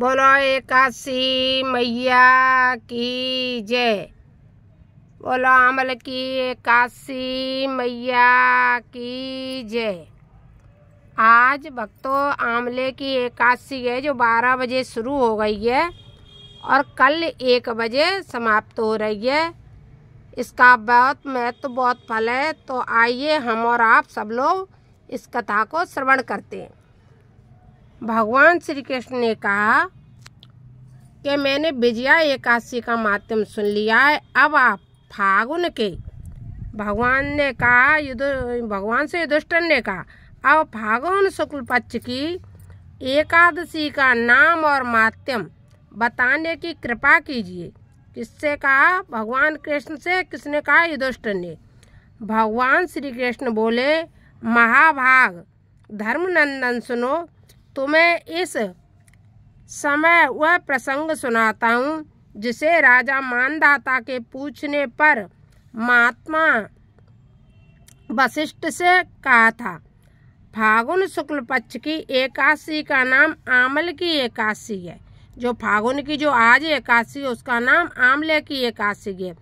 बोलो एकादशी मैया की जय बोलो अमल की एकादशी मैया की जय आज भक्तों आमले की एकादशी है जो 12 बजे शुरू हो गई है और कल एक बजे समाप्त हो रही है इसका बहुत महत्व तो बहुत फल है तो आइए हम और आप सब लोग इस कथा को श्रवण करते हैं भगवान श्री कृष्ण ने कहा कि मैंने विजया एकादशी का माध्यम सुन लिया है अब आप फागुन के भगवान ने कहा युद्ध भगवान से युधिष्ठर ने कहा अब फागुन शुक्ल पक्ष की एकादशी का नाम और माध्यम बताने की कृपा कीजिए किससे कहा भगवान कृष्ण से किसने कहा युधिष्ठर ने भगवान श्री कृष्ण बोले महाभाग धर्मनंदन सुनो तुम्हें इस समय वह प्रसंग सुनाता हूँ जिसे राजा मानदाता के पूछने पर महात्मा वशिष्ठ से कहा था फागुन शुक्ल पक्ष की एकादशी का नाम आमल की एकादशी है जो फागुन की जो आज एकादशी है उसका नाम आमले की एकादशी है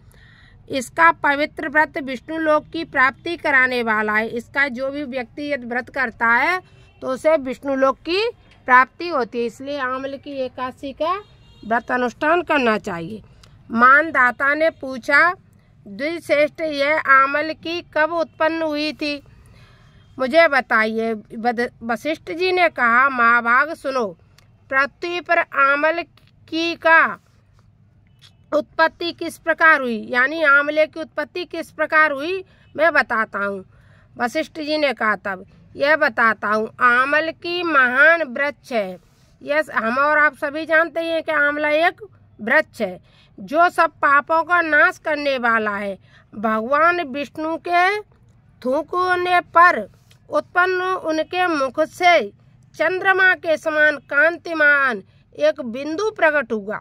इसका पवित्र व्रत विष्णु लोक की प्राप्ति कराने वाला है इसका जो भी व्यक्ति यदि व्रत करता है तो उसे विष्णु लोक की प्राप्ति होती है इसलिए आमल की एकादशी का व्रत अनुष्ठान करना चाहिए मानदाता ने पूछा द्विश्रेष्ठ यह आमल की कब उत्पन्न हुई थी मुझे बताइए वशिष्ठ जी ने कहा महाभाग सुनो पृथ्वी पर आमल की का उत्पत्ति किस प्रकार हुई यानी आमले की उत्पत्ति किस प्रकार हुई मैं बताता हूँ वशिष्ठ जी ने कहा तब यह बताता हूँ आमल की महान वृक्ष है यस हम और आप सभी जानते हैं कि आंवला एक वृक्ष है जो सब पापों का नाश करने वाला है भगवान विष्णु के थूकने पर उत्पन्न उनके मुख से चंद्रमा के समान कांतिमान एक बिंदु प्रकट हुआ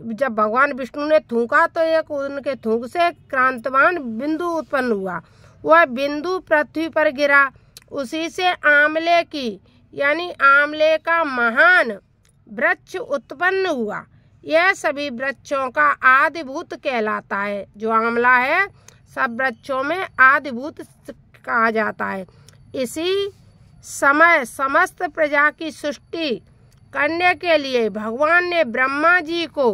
जब भगवान विष्णु ने थूका तो एक उनके थूक से क्रांतमान बिंदु उत्पन्न हुआ वह बिंदु पृथ्वी पर गिरा उसी से आंवले की यानी आंवले का महान वृक्ष उत्पन्न हुआ यह सभी वृक्षों का आदिभूत कहलाता है जो आंवला है सब वृक्षों में आदिभूत कहा जाता है इसी समय समस्त प्रजा की सृष्टि करने के लिए भगवान ने ब्रह्मा जी को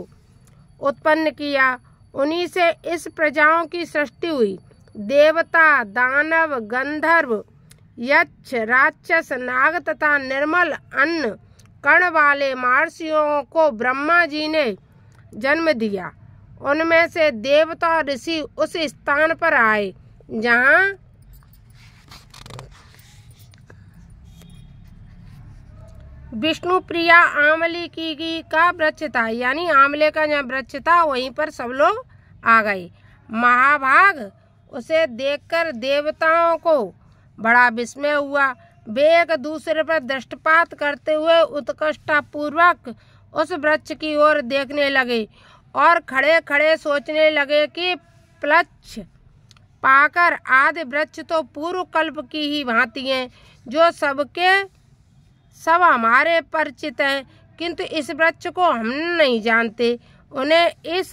उत्पन्न किया उन्हीं से इस प्रजाओं की सृष्टि हुई देवता दानव गंधर्व यक्ष राक्षस नाग तथा निर्मल अन्न कर्ण वाले महर्षियों को ब्रह्मा जी ने जन्म दिया उनमें से देवता ऋषि उस स्थान पर आए जहाँ विष्णु प्रिया आंवले की, की का वृक्ष था यानी आंवले का जहाँ वृक्ष था वहीं पर सब लोग आ गए महाभाग उसे देखकर देवताओं को बड़ा विस्मय हुआ वे एक दूसरे पर दृष्टपात करते हुए उत्कृष्टापूर्वक उस वृक्ष की ओर देखने लगे और खड़े खड़े सोचने लगे कि प्लच्छ पाकर आदि वृक्ष तो पूर्व कल्प की ही भांति हैं जो सबके सब हमारे परिचित हैं किंतु इस वृक्ष को हम नहीं जानते उन्हें इस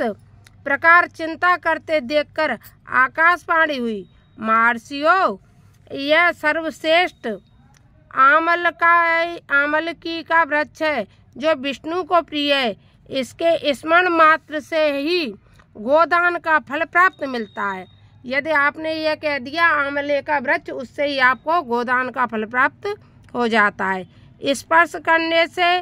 प्रकार चिंता करते देखकर आकाशवाणी हुई मार्सियो यह सर्वश्रेष्ठ आमल का आमल की का वृक्ष है जो विष्णु को प्रिय है इसके स्मरण मात्र से ही गोदान का फल प्राप्त मिलता है यदि आपने यह कह दिया आमले का वृक्ष उससे ही आपको गोदान का फल प्राप्त हो जाता है स्पर्श करने से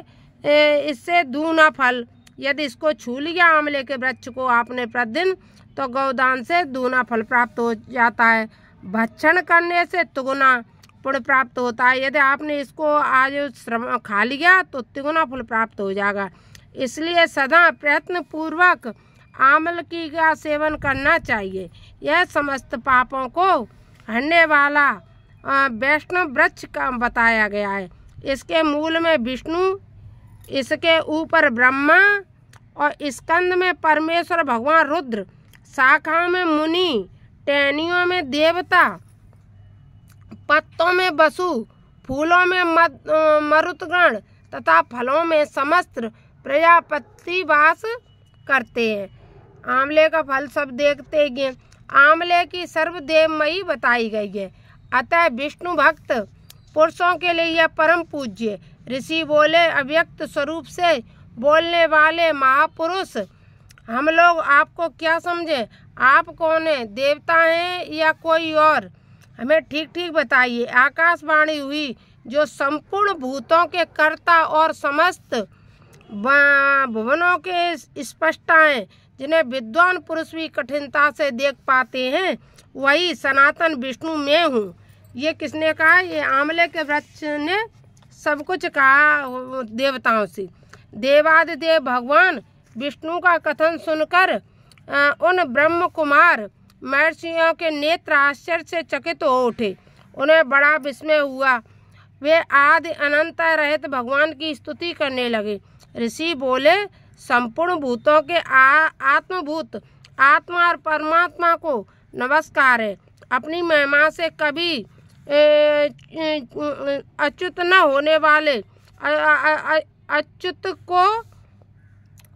इससे दूना फल यदि इसको छू लिया आमले के वृक्ष को आपने प्रतिदिन तो गोदान से दूना फल प्राप्त हो जाता है भक्षण करने से तुगुना फल प्राप्त होता है यदि आपने इसको आज श्रम खा लिया तो तिगुना फल प्राप्त हो जाएगा इसलिए सदा प्रयत्न पूर्वक आमल की का सेवन करना चाहिए यह समस्त पापों को हरने वाला वैष्णव वृक्ष का बताया गया है इसके मूल में विष्णु इसके ऊपर ब्रह्मा और स्कंद में परमेश्वर भगवान रुद्र शाखा में मुनि टहनियों में देवता पत्तों में बसु फूलों में मरुतगण तथा फलों में समस्त प्रजापति वास करते हैं आंवले का फल सब देखते हैं आंवले की सर्वदेवमयी बताई गई है अतः विष्णु भक्त पुरुषों के लिए यह परम पूज्य ऋषि बोले अव्यक्त स्वरूप से बोलने वाले महापुरुष हम लोग आपको क्या समझे आप कौन है देवता हैं या कोई और हमें ठीक ठीक बताइए आकाशवाणी हुई जो संपूर्ण भूतों के कर्ता और समस्त भुवनों के स्पष्टाएँ जिन्हें विद्वान पुरुष भी कठिनता से देख पाते हैं वही सनातन विष्णु में हूँ ये किसने कहा ये आमले के वृक्ष ने सब कुछ कहा देवताओं से देवादिदेव भगवान विष्णु का कथन सुनकर उन ब्रह्म कुमार महर्षियों के नेत्र आश्चर्य से चकित हो उठे उन्हें बड़ा विस्मय हुआ वे आदि अनंत रहित भगवान की स्तुति करने लगे ऋषि बोले संपूर्ण भूतों के आ, आत्मभूत आत्मा और परमात्मा को नमस्कार है अपनी महिमा से कभी अच्युत न होने वाले अच्युत को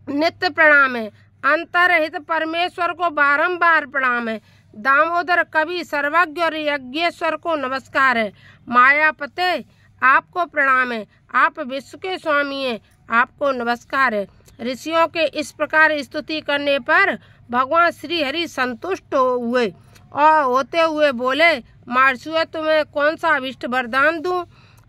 नित्य प्रणाम है अंतरहित परमेश्वर को बारंबार प्रणाम है दामोदर कवि सर्वज्ञ और यज्ञेश्वर को नमस्कार है मायापते आपको प्रणाम है आप विश्व के स्वामी हैं आपको नमस्कार है ऋषियों के इस प्रकार स्तुति करने पर भगवान श्री हरि संतुष्ट हो हुए और होते हुए बोले मार्सुए तुम्हें कौन सा अभिष्ट वरदान दूँ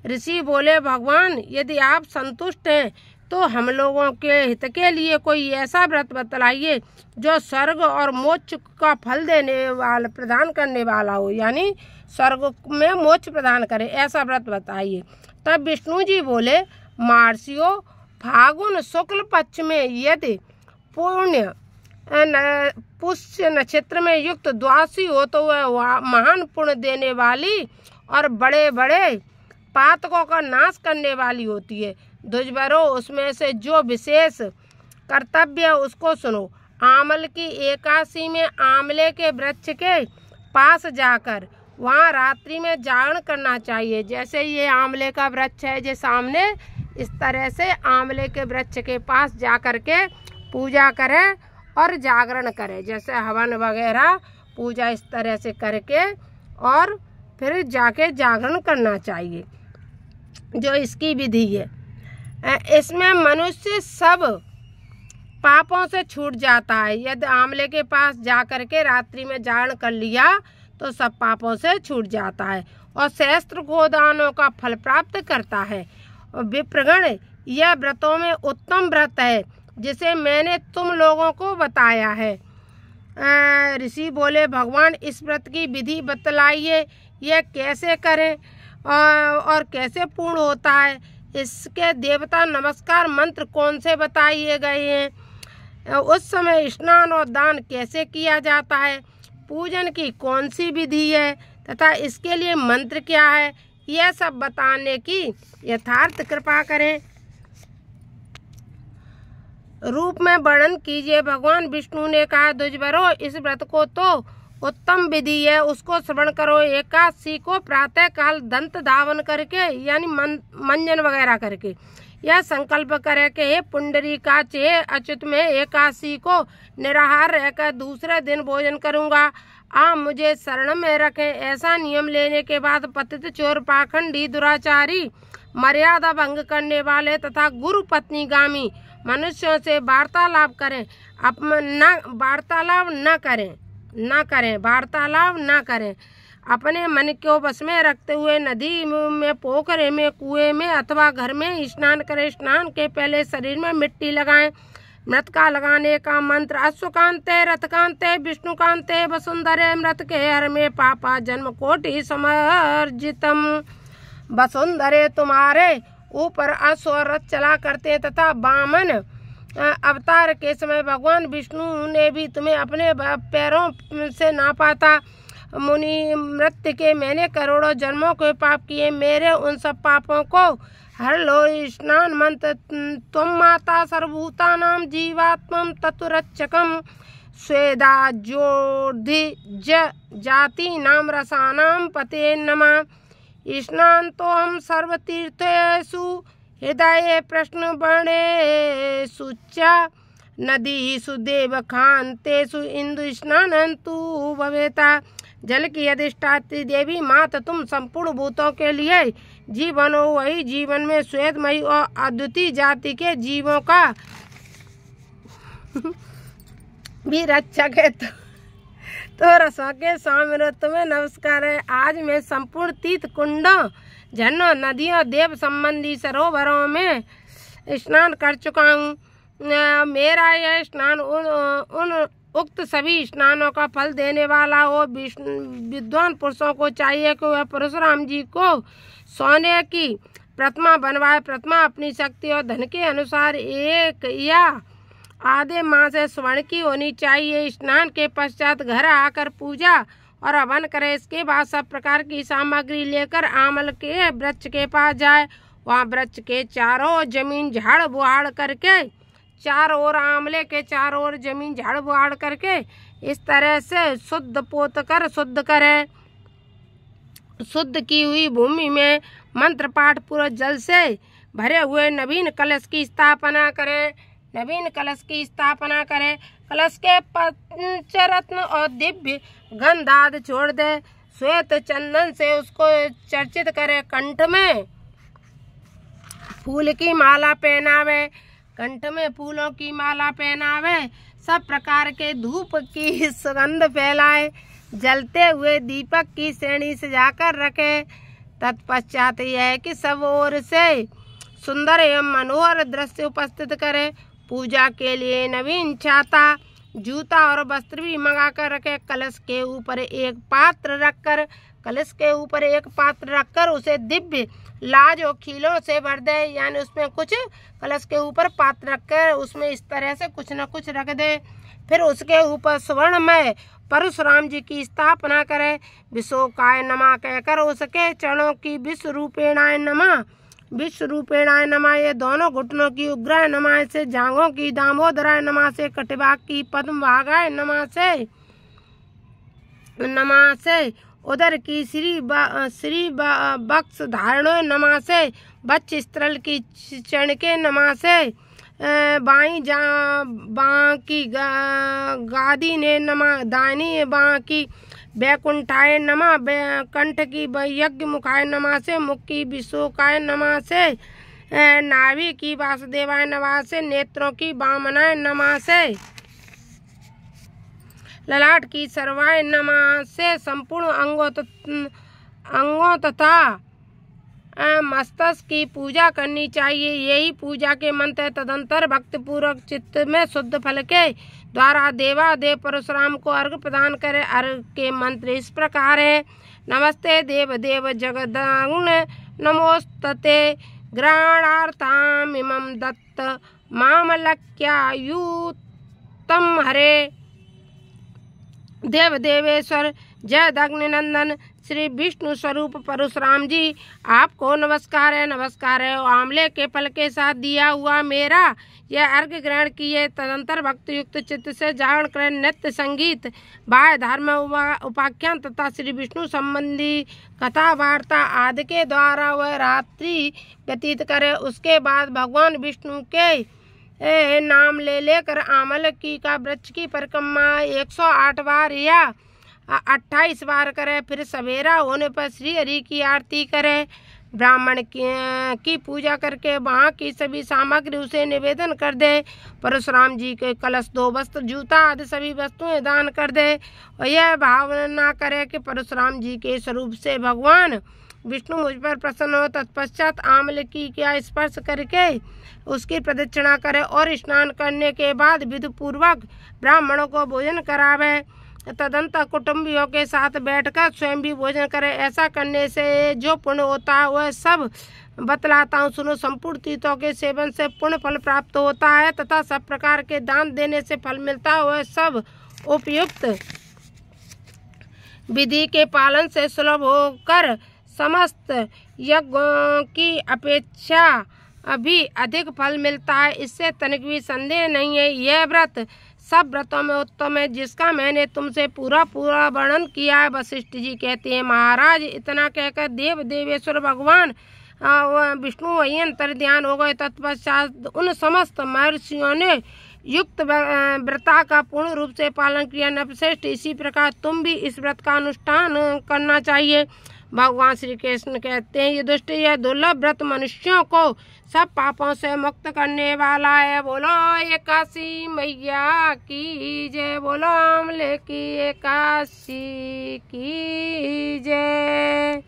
ऋषि बोले भगवान यदि आप संतुष्ट हैं तो हम लोगों के हित के लिए कोई ऐसा व्रत बतलाइए जो स्वर्ग और मोक्ष का फल देने वाला प्रदान करने वाला हो यानी स्वर्ग में मोक्ष प्रदान करे ऐसा व्रत बताइए तब विष्णु जी बोले मार्सियो फागुन शुक्ल पक्ष में यदि पुण्य पुष्य नक्षत्र में युक्त द्वासी हो तो वह महान पुण्य देने वाली और बड़े बड़े पातकों का नाश करने वाली होती है दुजबरो उसमें से जो विशेष कर्तव्य है उसको सुनो आमल की एकासी में आमले के वृक्ष के पास जाकर वहाँ रात्रि में जागरण करना चाहिए जैसे ये आमले का वृक्ष है जो सामने इस तरह से आमले के वृक्ष के पास जा कर के पूजा करें और जागरण करें जैसे हवन वगैरह पूजा इस तरह से करके और फिर जाके जागरण करना चाहिए जो इसकी विधि है इसमें मनुष्य सब पापों से छूट जाता है यदि आंवले के पास जा कर के रात्रि में जारण कर लिया तो सब पापों से छूट जाता है और शस्त्र गोदानों का फल प्राप्त करता है विप्रगण यह व्रतों में उत्तम व्रत है जिसे मैंने तुम लोगों को बताया है ऋषि बोले भगवान इस व्रत की विधि बतलाइए यह कैसे करें और, और कैसे पूर्ण होता है इसके देवता नमस्कार मंत्र कौन से बताइए गए हैं उस समय स्नान और दान कैसे किया जाता है पूजन की कौन सी विधि है तथा इसके लिए मंत्र क्या है यह सब बताने की यथार्थ कृपा करें रूप में वर्णन कीजिए भगवान विष्णु ने कहा दुजबरो इस व्रत को तो उत्तम विधि है उसको श्रवण करो एकादशी को प्रातः काल दंत धावन करके यानी मंजन वगैरह करके यह संकल्प करे के हे पुंडरी का चे अचुत में एकादशी को निराहार रहकर दूसरे दिन भोजन करूंगा आ मुझे शरण में रखें ऐसा नियम लेने के बाद पतित चोर पाखंडी दुराचारी मर्यादा भंग करने वाले तथा गुरु पत्नी गामी मनुष्यों से वार्तालाप करें अपना वार्तालाप न करें ना करें वार्तालाप ना करें अपने मन को बस में रखते हुए नदी में पोखरे में कुएं में अथवा घर में स्नान करें स्नान के पहले शरीर में मिट्टी लगाएं मृतका लगाने का मंत्र अश्वकांते रथकांते विष्णुकांत वसुंधरे मृत के हर में पापा जन्म कोटि समर्जितम वसुंधरे तुम्हारे ऊपर अश्व रथ चला करते तथा बामन अवतार के समय भगवान विष्णु ने भी तुम्हें अपने पैरों से ना पाता मुनि मृत्यु के मैंने करोड़ों जन्मों के पाप किए मेरे उन सब पापों को हर लो स्नान मंत्र तुम माता सर्वभूता नाम जीवात्म तत्वरक्षकम स्वेदा ज्योधि ज जाति नाम रसानाम पते नमा स्नान तो हम सर्वतीर्थेशु हृदय प्रश्न बणे सुचा नदी सुदेव खान सु इंदु स्नानंतु भवेता जल की अधिष्ठात्री देवी मात तुम संपूर्ण भूतों के लिए जीवन हो वही जीवन में श्वेतमयी और अद्वितीय जाति के जीवों का भी रक्षक है तो, तो रसों के स्वामी में नमस्कार है आज मैं संपूर्ण तीर्थ कुंडों झरनों नदियों देव संबंधी सरोवरों में स्नान कर चुका हूँ मेरा यह स्नान उन, उन उक्त सभी स्नानों का फल देने वाला हो विद्वान पुरुषों को चाहिए कि वह परशुराम जी को सोने की प्रतिमा बनवाए प्रतिमा अपनी शक्ति और धन के अनुसार एक या आधे माह से स्वर्ण की होनी चाहिए स्नान के पश्चात घर आकर पूजा और हवन करे इसके बाद सब प्रकार की सामग्री लेकर आमल के वृक्ष के पास जाए वहाँ वृक्ष के चारों जमीन झाड़ बुहाड़ करके चार ओर आमले के चार ओर जमीन झाड़ बुहाड़ करके इस तरह से शुद्ध पोत कर शुद्ध करें शुद्ध की हुई भूमि में मंत्र पाठ पूर्व जल से भरे हुए नवीन कलश की स्थापना करें नवीन कलश की स्थापना करें प्लस के पंचरत्न और दिव्य गंधाद छोड़ दे श्वेत चंदन से उसको चर्चित करे कंठ में फूल की माला पहनावे कंठ में फूलों की माला पहनावे सब प्रकार के धूप की सुगंध फैलाए जलते हुए दीपक की श्रेणी सजाकर रखे तत्पश्चात यह कि सब ओर से सुंदर एवं मनोहर दृश्य उपस्थित करे पूजा के लिए नवीन छाता जूता और वस्त्र भी मंगा कर रखे कलश के ऊपर एक पात्र रखकर कलश के ऊपर एक पात्र रखकर उसे दिव्य लाज और खीलों से भर दे यानी उसमें कुछ कलश के ऊपर पात्र रखकर उसमें इस तरह से कुछ न कुछ रख दे फिर उसके ऊपर स्वर्णमय परशुराम जी की स्थापना करे विशोकाय नमा कहकर उसके चरणों की विश्व रूपेणाय नमा विश्व रूपेणाय नमा ये दोनों घुटनों की उग्राय नमा से जांघों की दामोदराय नमा से कटिबाग की पद्म भागाय नमा से नमा से उधर की श्री श्री बक्स धारणो नमा से बच्च स्त्रल की के नमा से बाई जा बाकी गा, गादी ने नमा दानी बाकी की नमा कंठ की यज्ञ मुखाय नमा से मुक्की विशोकाय नमा से नाभि की वासुदेवाय नमा से नेत्रों की बामनाय नमा से ललाट की सर्वाय नमा से संपूर्ण अंगों अंगों तथा मस्तक की पूजा करनी चाहिए यही पूजा के मंत्र है तदंतर भक्तपूर्वक चित्त में शुद्ध फल के द्वारा देवा देव परशुराम को अर्घ प्रदान करें अर्घ के मंत्र इस प्रकार है नमस्ते देव देव जगदांग नमोस्तते ग्रहणार्थाम दत्त मामलक्यायुतम हरे देव देवेश्वर जय दग्निनंदन श्री विष्णु स्वरूप परशुराम जी आपको नमस्कार है नमस्कार है आमले के फल के साथ दिया हुआ मेरा यह अर्घ ग्रहण किए तदंतर युक्त चित्त से जागरण कर नृत्य संगीत बाह्य धर्म उपाख्यान तथा श्री विष्णु संबंधी कथा वार्ता आदि के द्वारा वह रात्रि व्यतीत करे उसके बाद भगवान विष्णु के ए, नाम ले लेकर आमल की का वृक्ष की परिक्रमा 108 बार या अट्ठाईस बार करें फिर सवेरा होने पर श्री हरि की आरती करें ब्राह्मण की पूजा करके वहाँ की सभी सामग्री उसे निवेदन कर दे परशुराम जी के कलश दो वस्त्र जूता आदि सभी वस्तुएं दान कर दे और यह भावना करें कि परशुराम जी के स्वरूप से भगवान विष्णु मुझ पर प्रसन्न हो तत्पश्चात आमल की क्या स्पर्श करके उसकी प्रदक्षिणा करें और स्नान करने के बाद विधि पूर्वक ब्राह्मणों को भोजन करावे तदंतर कुटुंबियों के साथ बैठकर स्वयं भी भोजन करें ऐसा करने से जो पुण्य होता है वह सब बतलाता हूँ सुनो संपूर्ण तीर्थों के सेवन से पुण्य फल प्राप्त होता है तथा सब प्रकार के दान देने से फल मिलता है वह सब उपयुक्त विधि के पालन से सुलभ होकर समस्त यज्ञों की अपेक्षा अभी अधिक फल मिलता है इससे तनिक भी संदेह नहीं है यह व्रत सब व्रतों में उत्तम है जिसका मैंने तुमसे पूरा पूरा वर्णन किया है वशिष्ठ जी कहते हैं महाराज इतना कहकर देव देवेश्वर भगवान विष्णु वही अंतर ध्यान हो गए तत्पश्चात उन समस्त महर्षियों ने युक्त व्रता का पूर्ण रूप से पालन किया नवश्रेष्ठ इसी प्रकार तुम भी इस व्रत का अनुष्ठान करना चाहिए भगवान श्री कृष्ण कहते हैं ये दुष्ट यह दुर्लभ व्रत मनुष्यों को सब पापों से मुक्त करने वाला है बोलो एकाशी मैया की जय बोलो आमले की एकाशी की जय